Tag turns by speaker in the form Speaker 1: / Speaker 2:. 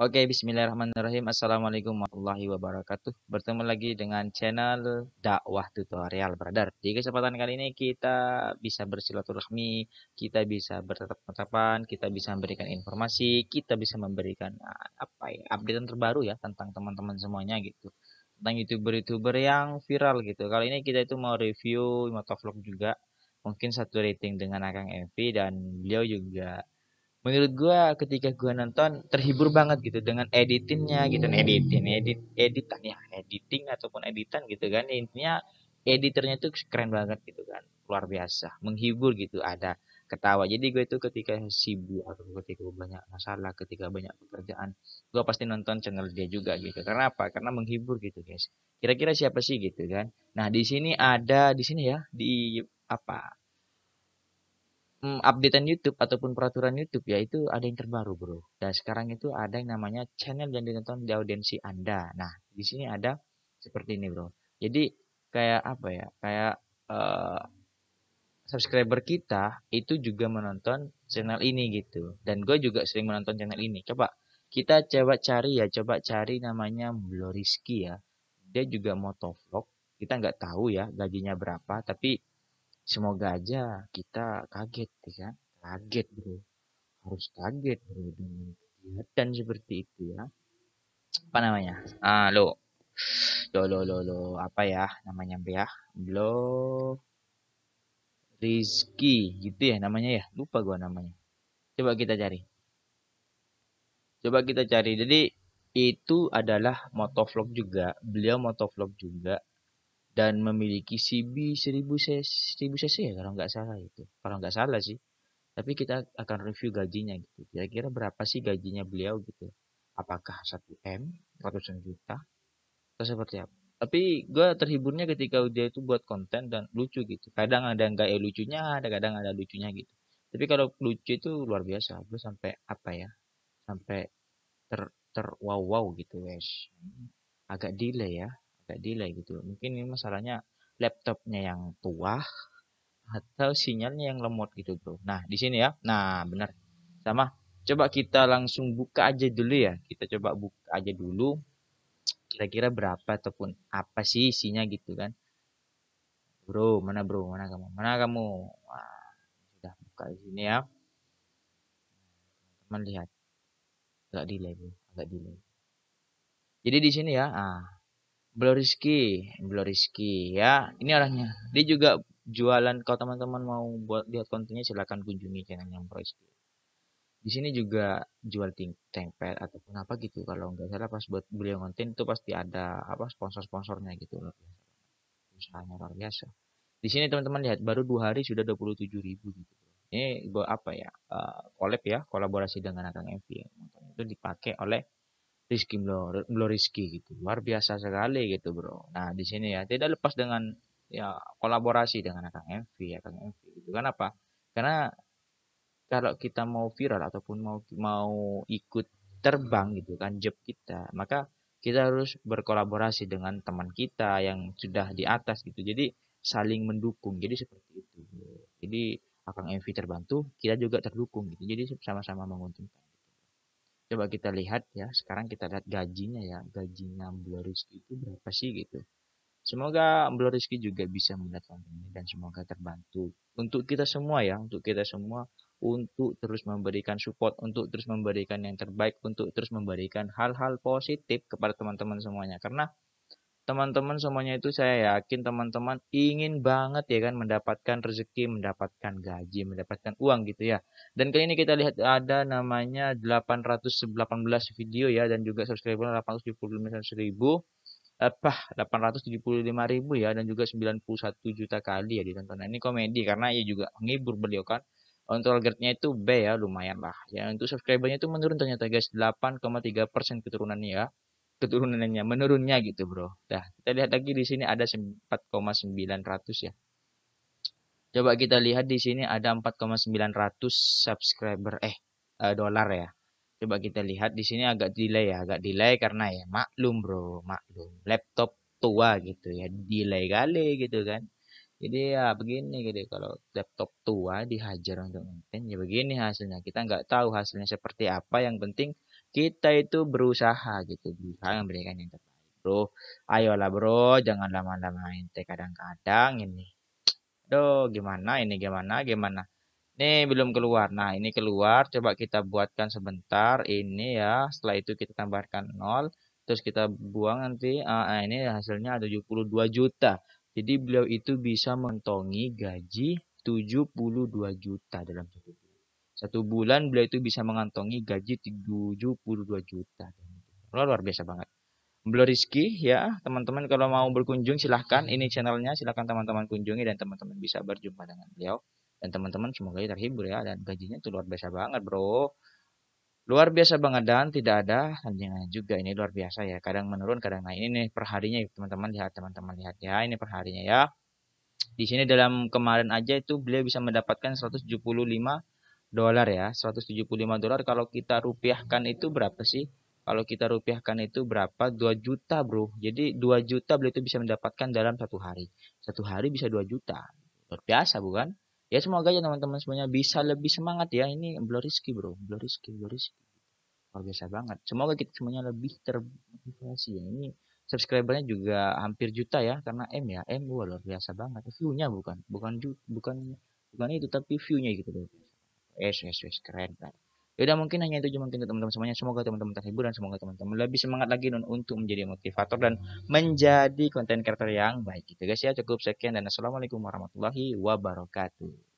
Speaker 1: Oke, okay, bismillahirrahmanirrahim. Assalamualaikum warahmatullahi wabarakatuh. Bertemu lagi dengan channel dakwah tutorial, brother. Di kesempatan kali ini kita bisa bersilaturahmi, kita bisa bertatap-tatapan, kita bisa memberikan informasi, kita bisa memberikan eh, apa ya, update terbaru ya tentang teman-teman semuanya gitu. Tentang YouTuber-YouTuber yang viral gitu. Kali ini kita itu mau review motovlog juga. Mungkin satu rating dengan Akang MV dan beliau juga menurut gue ketika gue nonton terhibur banget gitu dengan editingnya gitu nah, editing edit editan ya editing ataupun editan gitu kan intinya editernya tuh keren banget gitu kan luar biasa menghibur gitu ada ketawa jadi gue itu ketika sibuk atau ketika banyak masalah ketika banyak pekerjaan gue pasti nonton channel dia juga gitu karena apa karena menghibur gitu guys kira-kira siapa sih gitu kan nah di sini ada di sini ya di apa mmm, update YouTube ataupun peraturan YouTube yaitu ada yang terbaru, Bro. Dan sekarang itu ada yang namanya channel yang ditonton di audiensi Anda. Nah, di sini ada seperti ini, Bro. Jadi kayak apa ya? Kayak uh, subscriber kita itu juga menonton channel ini gitu. Dan gue juga sering menonton channel ini. Coba kita coba cari ya, coba cari namanya Bloriski ya. Dia juga motovlog. Kita nggak tahu ya gajinya berapa, tapi semoga aja kita kaget ya kan kaget bro harus kaget bro dengan kegiatan seperti itu ya apa namanya ah lo lo lo lo lo apa ya namanya ya lo Rizky gitu ya namanya ya lupa gua namanya coba kita cari coba kita cari jadi itu adalah motovlog juga beliau motovlog juga dan memiliki CB 1000 cc, 1000 cc ya kalau nggak salah itu. Kalau nggak salah sih. Tapi kita akan review gajinya gitu. Kira-kira berapa sih gajinya beliau gitu. Apakah 1M, ratusan juta, atau seperti apa. Tapi gue terhiburnya ketika dia itu buat konten dan lucu gitu. Kadang ada nggak ya lucunya, ada kadang ada lucunya gitu. Tapi kalau lucu itu luar biasa. Gue sampai apa ya, sampai ter, ter wow wow gitu guys. Agak delay ya agak delay gitu mungkin ini masalahnya laptopnya yang tua atau sinyalnya yang lemot gitu bro nah di sini ya nah benar sama coba kita langsung buka aja dulu ya kita coba buka aja dulu kira-kira berapa ataupun apa sih isinya gitu kan bro mana bro mana kamu mana kamu sudah buka di sini ya teman lihat agak delay bro agak delay jadi di sini ya ah Bloriski, Rizky, ya. Ini orangnya. Dia juga jualan kalau teman-teman mau buat lihat kontennya silahkan kunjungi channelnya Bro Rizky. Di sini juga jual tempel ataupun apa gitu kalau nggak salah pas buat beli konten itu pasti ada apa sponsor-sponsornya gitu loh. Usahanya luar biasa. Di sini teman-teman lihat baru dua hari sudah 27 ribu gitu. Ini buat apa ya? Uh, collab ya, kolaborasi dengan Akang MV. Ya. Itu dipakai oleh Rizky Rizky gitu. Luar biasa sekali gitu, Bro. Nah, di sini ya tidak lepas dengan ya kolaborasi dengan Kang MV ya Kang MV gitu. apa? Karena kalau kita mau viral ataupun mau mau ikut terbang gitu kan job kita, maka kita harus berkolaborasi dengan teman kita yang sudah di atas gitu. Jadi saling mendukung. Jadi seperti itu. Jadi Akang MV terbantu, kita juga terdukung gitu. Jadi sama-sama menguntungkan coba kita lihat ya sekarang kita lihat gajinya ya gajinya Blue Rizky itu berapa sih gitu semoga Blue Rizky juga bisa melihat ini dan semoga terbantu untuk kita semua ya untuk kita semua untuk terus memberikan support untuk terus memberikan yang terbaik untuk terus memberikan hal-hal positif kepada teman-teman semuanya karena teman-teman semuanya itu saya yakin teman-teman ingin banget ya kan mendapatkan rezeki, mendapatkan gaji, mendapatkan uang gitu ya. Dan kali ini kita lihat ada namanya 818 video ya dan juga subscriber 875 ribu apa 875 ribu ya dan juga 91 juta kali ya ditonton. Nah, ini komedi karena ia juga menghibur beliau kan. Untuk targetnya itu B ya lumayan lah. Ya untuk subscribernya itu menurun ternyata guys 8,3 persen keturunannya ya keturunannya menurunnya gitu bro. Nah kita lihat lagi di sini ada 4,900 ya. Coba kita lihat di sini ada 4,900 subscriber eh, eh dolar ya. Coba kita lihat di sini agak delay ya, agak delay karena ya maklum bro, maklum laptop tua gitu ya, delay kali gitu kan. Jadi ya begini gitu kalau laptop tua dihajar untuk maintain ya begini hasilnya. Kita nggak tahu hasilnya seperti apa. Yang penting kita itu berusaha gitu berusaha memberikan yang terbaik bro ayolah bro jangan lama-lama ente kadang-kadang ini aduh gimana ini gimana gimana ini belum keluar nah ini keluar coba kita buatkan sebentar ini ya setelah itu kita tambahkan nol. terus kita buang nanti uh, ini hasilnya ada 72 juta jadi beliau itu bisa mentongi gaji 72 juta dalam satu bulan satu bulan beliau itu bisa mengantongi gaji 72 juta. Luar, luar biasa banget. Beliau Rizky ya, teman-teman kalau mau berkunjung silahkan. Ini channelnya silahkan teman-teman kunjungi dan teman-teman bisa berjumpa dengan beliau. Dan teman-teman semoga terhibur ya dan gajinya itu luar biasa banget bro. Luar biasa banget dan tidak ada tandingannya juga. Ini luar biasa ya. Kadang menurun, kadang naik. Ini nih perharinya teman-teman lihat, teman-teman lihat ya. Ini perharinya ya. Di sini dalam kemarin aja itu beliau bisa mendapatkan 175 dolar ya, 175 dolar kalau kita rupiahkan itu berapa sih? Kalau kita rupiahkan itu berapa? 2 juta, Bro. Jadi 2 juta beliau itu bisa mendapatkan dalam satu hari. Satu hari bisa 2 juta. Luar biasa, bukan? Ya semoga aja teman-teman semuanya bisa lebih semangat ya. Ini belum rezeki Bro. belum rezeki belum rezeki Luar biasa banget. Semoga kita semuanya lebih termotivasi ya. Ini subscribernya juga hampir juta ya karena M ya. M gua luar biasa banget. View-nya bukan bukan bukan bukan itu tapi view-nya gitu loh. Yes, yes, yes, keren, keren. Yaudah mungkin hanya itu aja mungkin teman-teman semuanya. Semoga teman-teman terhibur dan semoga teman-teman lebih semangat lagi non untuk menjadi motivator dan menjadi konten kreator yang baik. Gitu guys ya, cukup sekian dan assalamualaikum warahmatullahi wabarakatuh.